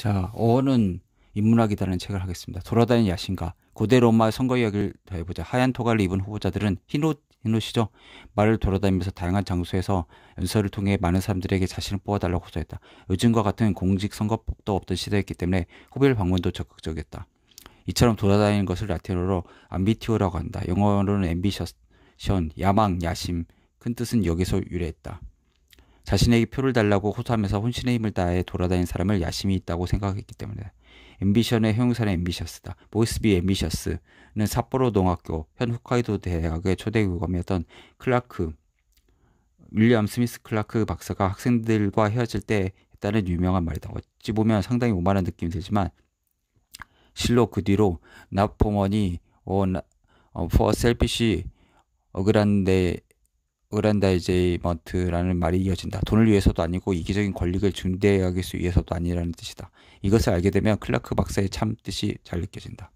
자, 5 어는 인문학이다라는 책을 하겠습니다. 돌아다니는 야신가. 고대 로마 의 선거 이야기를 더해보자. 하얀 토갈를 입은 후보자들은 흰 옷, 흰 옷이죠. 말을 돌아다니면서 다양한 장소에서 연설을 통해 많은 사람들에게 자신을 뽑아달라고 호소했다. 요즘과 같은 공직선거법도 없던 시대였기 때문에 후보별 방문도 적극적이었다. 이처럼 돌아다니는 것을 라틴어로 암비티오라고 한다. 영어로는 앰비셔션, 야망, 야심, 큰 뜻은 여기서 유래했다. 자신에게 표를 달라고 호소하면서 혼신의 힘을 다해 돌아다닌 사람을 야심이 있다고 생각했기 때문에 엠비션의 형용사는 엠비셔스다보이스비엠비셔스는 삿포로 동학교 현 홋카이도 대학의 초대 교감이었던 클라크 윌리엄 스미스 클라크 박사가 학생들과 헤어질 때 했다는 유명한 말이다. 어찌 보면 상당히 오만한 느낌이 들지만 실로 그 뒤로 나포머이 어, 어, for selfish 어그란데 으란다이제이먼트라는 말이 이어진다. 돈을 위해서도 아니고 이기적인 권력을 중대하기 위해서도 아니라는 뜻이다. 이것을 알게 되면 클라크 박사의 참 뜻이 잘 느껴진다.